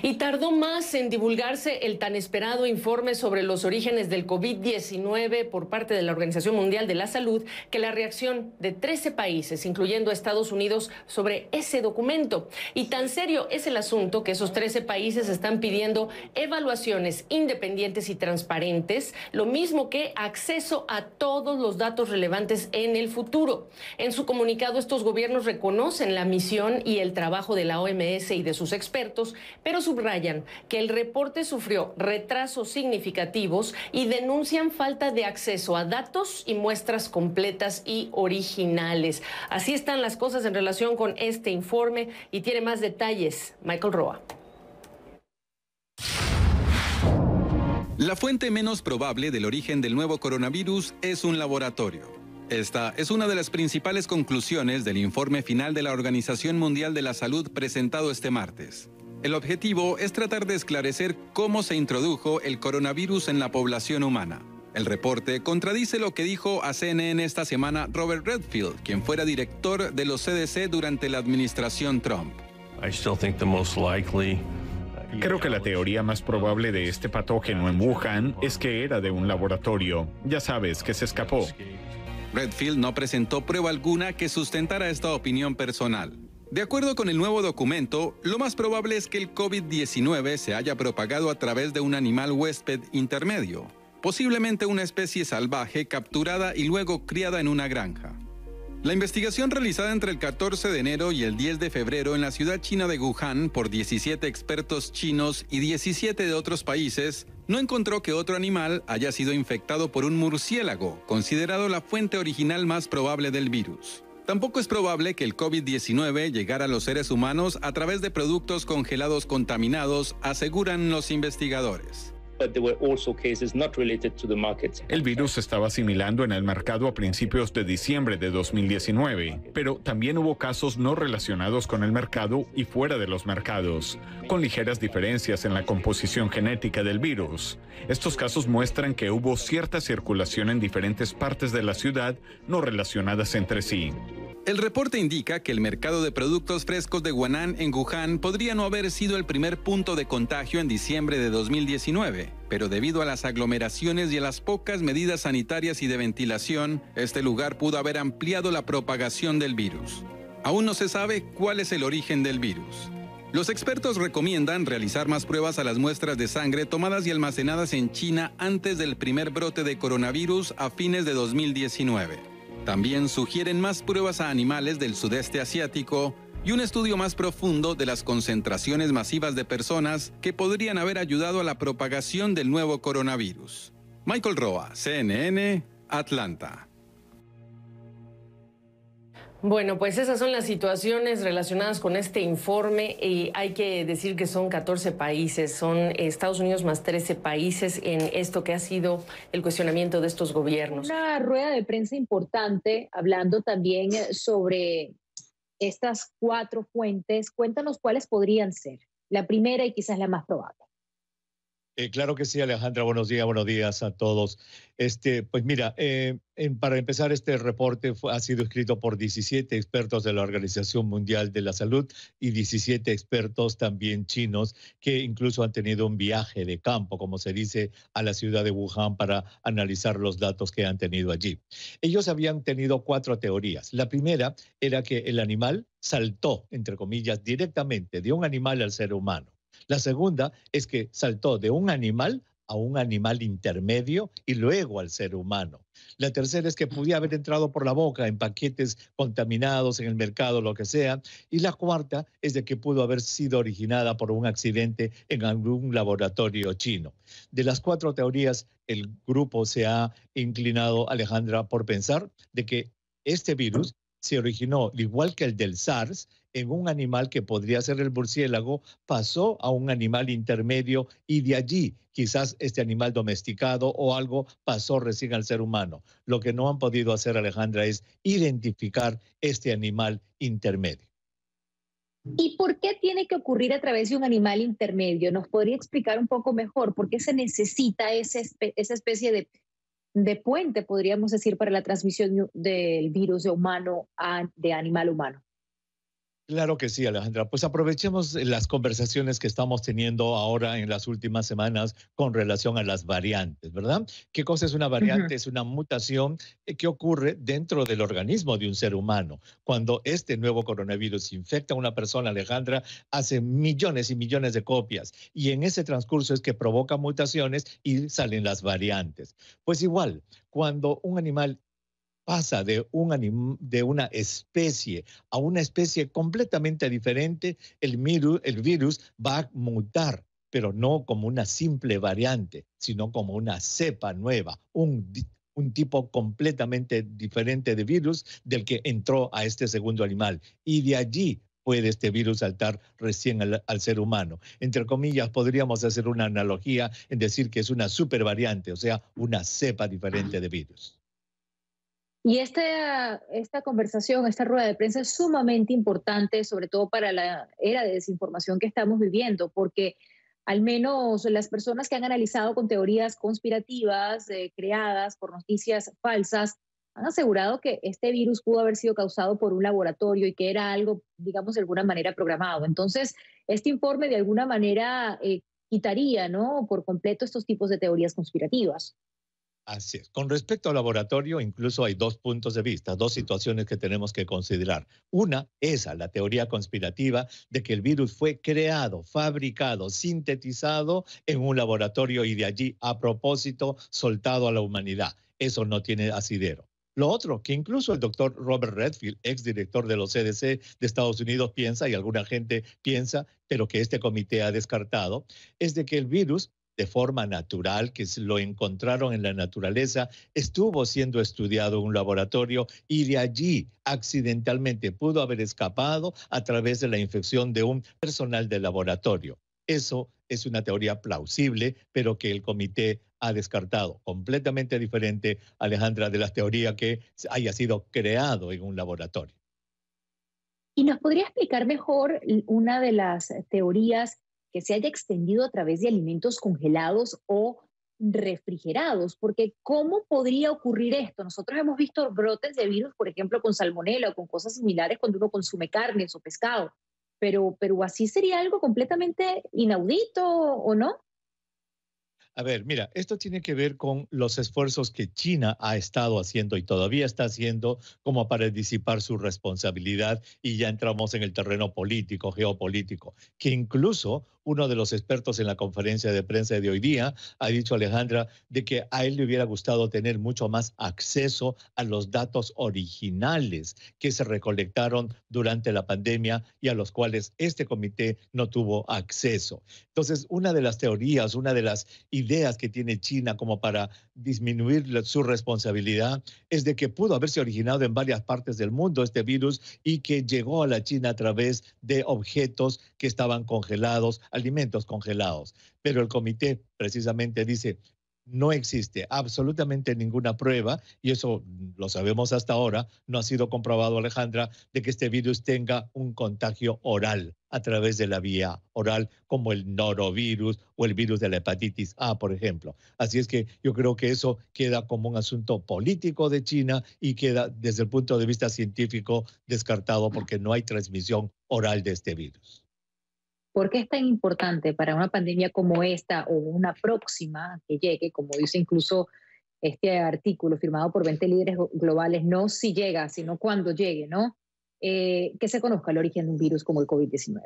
Y tardó más en divulgarse el tan esperado informe sobre los orígenes del COVID-19 por parte de la Organización Mundial de la Salud que la reacción de 13 países, incluyendo Estados Unidos, sobre ese documento. Y tan serio es el asunto que esos 13 países están pidiendo evaluaciones independientes y transparentes, lo mismo que acceso a todos los datos relevantes en el futuro. En su comunicado, estos gobiernos reconocen la misión y el trabajo de la OMS y de sus expertos, pero subrayan que el reporte sufrió retrasos significativos y denuncian falta de acceso a datos y muestras completas y originales. Así están las cosas en relación con este informe y tiene más detalles Michael Roa. La fuente menos probable del origen del nuevo coronavirus es un laboratorio. Esta es una de las principales conclusiones del informe final de la Organización Mundial de la Salud presentado este martes. El objetivo es tratar de esclarecer cómo se introdujo el coronavirus en la población humana. El reporte contradice lo que dijo a CNN esta semana Robert Redfield, quien fuera director de los CDC durante la administración Trump. Uh, Creo que la teoría más probable de este patógeno en Wuhan es que era de un laboratorio. Ya sabes, que se escapó. Redfield no presentó prueba alguna que sustentara esta opinión personal. De acuerdo con el nuevo documento, lo más probable es que el COVID-19 se haya propagado a través de un animal huésped intermedio, posiblemente una especie salvaje capturada y luego criada en una granja. La investigación realizada entre el 14 de enero y el 10 de febrero en la ciudad china de Wuhan por 17 expertos chinos y 17 de otros países no encontró que otro animal haya sido infectado por un murciélago, considerado la fuente original más probable del virus. Tampoco es probable que el COVID-19 llegara a los seres humanos a través de productos congelados contaminados, aseguran los investigadores. El virus estaba asimilando en el mercado a principios de diciembre de 2019, pero también hubo casos no relacionados con el mercado y fuera de los mercados, con ligeras diferencias en la composición genética del virus. Estos casos muestran que hubo cierta circulación en diferentes partes de la ciudad no relacionadas entre sí. El reporte indica que el mercado de productos frescos de Guanán en Wuhan podría no haber sido el primer punto de contagio en diciembre de 2019, pero debido a las aglomeraciones y a las pocas medidas sanitarias y de ventilación, este lugar pudo haber ampliado la propagación del virus. Aún no se sabe cuál es el origen del virus. Los expertos recomiendan realizar más pruebas a las muestras de sangre tomadas y almacenadas en China antes del primer brote de coronavirus a fines de 2019. También sugieren más pruebas a animales del sudeste asiático y un estudio más profundo de las concentraciones masivas de personas que podrían haber ayudado a la propagación del nuevo coronavirus. Michael Roa, CNN, Atlanta. Bueno, pues esas son las situaciones relacionadas con este informe. Y eh, hay que decir que son 14 países, son Estados Unidos más 13 países en esto que ha sido el cuestionamiento de estos gobiernos. Una rueda de prensa importante, hablando también eh, sobre estas cuatro fuentes. Cuéntanos cuáles podrían ser. La primera y quizás la más probable. Eh, claro que sí, Alejandra, buenos días, buenos días a todos. Este, pues mira, eh, para empezar, este reporte ha sido escrito por 17 expertos de la Organización Mundial de la Salud y 17 expertos también chinos que incluso han tenido un viaje de campo, como se dice, a la ciudad de Wuhan para analizar los datos que han tenido allí. Ellos habían tenido cuatro teorías. La primera era que el animal saltó, entre comillas, directamente de un animal al ser humano. La segunda es que saltó de un animal a un animal intermedio y luego al ser humano. La tercera es que podía haber entrado por la boca en paquetes contaminados en el mercado, lo que sea. Y la cuarta es de que pudo haber sido originada por un accidente en algún laboratorio chino. De las cuatro teorías, el grupo se ha inclinado, Alejandra, por pensar de que este virus se originó, igual que el del SARS, en un animal que podría ser el murciélago, pasó a un animal intermedio y de allí quizás este animal domesticado o algo pasó recién al ser humano. Lo que no han podido hacer, Alejandra, es identificar este animal intermedio. ¿Y por qué tiene que ocurrir a través de un animal intermedio? ¿Nos podría explicar un poco mejor por qué se necesita esa especie de de puente, podríamos decir, para la transmisión del virus de humano a de animal humano. Claro que sí, Alejandra. Pues aprovechemos eh, las conversaciones que estamos teniendo ahora en las últimas semanas con relación a las variantes, ¿verdad? ¿Qué cosa es una variante? Es una mutación eh, que ocurre dentro del organismo de un ser humano. Cuando este nuevo coronavirus infecta a una persona, Alejandra, hace millones y millones de copias. Y en ese transcurso es que provoca mutaciones y salen las variantes. Pues igual, cuando un animal pasa de, un de una especie a una especie completamente diferente, el virus, va a mutar, pero no como una simple variante, sino como una cepa nueva, un, tipo completamente diferente de virus del que entró a este segundo animal. Y de allí puede este virus saltar recién al, ser humano. Entre comillas, podríamos hacer una analogía en decir que es una super variante, o sea, una cepa diferente de virus. Y esta, esta conversación, esta rueda de prensa es sumamente importante, sobre todo para la era de desinformación que estamos viviendo, porque al menos las personas que han analizado con teorías conspirativas eh, creadas por noticias falsas han asegurado que este virus pudo haber sido causado por un laboratorio y que era algo, digamos, de alguna manera programado. Entonces, este informe de alguna manera eh, quitaría, ¿no? Por completo estos tipos de teorías conspirativas. Así es. Con respecto al laboratorio, incluso hay dos puntos de vista, dos situaciones que tenemos que considerar. Una, esa, la teoría conspirativa de que el virus fue creado, fabricado, sintetizado en un laboratorio y de allí, a propósito, soltado a la humanidad. Eso no tiene asidero. Lo otro, que incluso el doctor Robert Redfield, exdirector de los CDC de Estados Unidos, piensa, y alguna gente piensa, pero que este comité ha descartado, es de que el virus de forma natural, que lo encontraron en la naturaleza, estuvo siendo estudiado en un laboratorio y de allí accidentalmente pudo haber escapado a través de la infección de un personal de laboratorio. Eso es una teoría plausible, pero que el comité ha descartado. Completamente diferente, Alejandra, de la teoría que haya sido creado en un laboratorio. ¿Y nos podría explicar mejor una de las teorías que se haya extendido a través de alimentos congelados o refrigerados, porque ¿cómo podría ocurrir esto? Nosotros hemos visto brotes de virus, por ejemplo, con salmonela o con cosas similares cuando uno consume carnes o pescado, pero, pero así sería algo completamente inaudito, ¿o no? A ver, mira, esto tiene que ver con los esfuerzos que China ha estado haciendo y todavía está haciendo como para disipar su responsabilidad y ya entramos en el terreno político, geopolítico, que incluso uno de los expertos en la conferencia de prensa de hoy día ha dicho Alejandra de que a él le hubiera gustado tener mucho más acceso a los datos originales que se recolectaron durante la pandemia y a los cuales este comité no tuvo acceso. Entonces, una de las teorías, una de las ideas ideas que tiene China como para disminuir su responsabilidad es de que pudo haberse originado en varias partes del mundo este virus y que llegó a la China a través de objetos que estaban congelados, alimentos congelados. Pero el comité precisamente dice, no existe absolutamente ninguna prueba, y eso lo sabemos hasta ahora, no ha sido comprobado, Alejandra, de que este virus tenga un contagio oral a través de la vía oral, como el norovirus o el virus de la hepatitis A, por ejemplo. Así es que yo creo que eso queda como un asunto político de China y queda desde el punto de vista científico descartado porque no hay transmisión oral de este virus. ¿Por qué es tan importante para una pandemia como esta o una próxima que llegue, como dice incluso este artículo firmado por 20 líderes globales, no si llega, sino cuando llegue, ¿no? Eh, que se conozca el origen de un virus como el COVID-19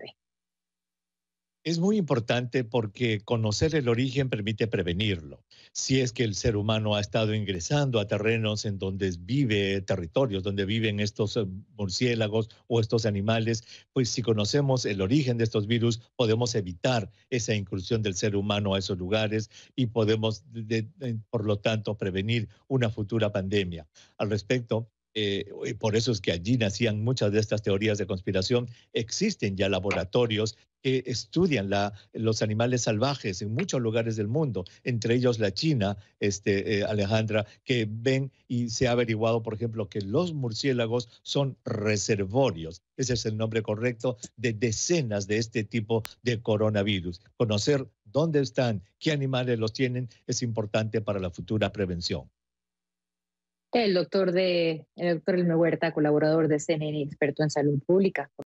es muy importante porque conocer el origen permite prevenirlo. Si es que el ser humano ha estado ingresando a terrenos en donde vive, territorios donde viven estos eh, murciélagos o estos animales, pues si conocemos el origen de estos virus, podemos evitar esa incursión del ser humano a esos lugares y podemos, por lo tanto, prevenir una futura pandemia. Al respecto, eh, por eso es que allí nacían muchas de estas teorías de conspiración, existen ya laboratorios que estudian los animales salvajes en muchos lugares del mundo, entre ellos la China, este, eh, Alejandra, que ven y se ha averiguado, por ejemplo, que los murciélagos son reservorios, ese es el nombre correcto, de decenas de este tipo de coronavirus. Conocer dónde están, qué animales los tienen, es importante para la futura prevención. El doctor de el doctor Elme Huerta, colaborador de CNN, experto en salud pública.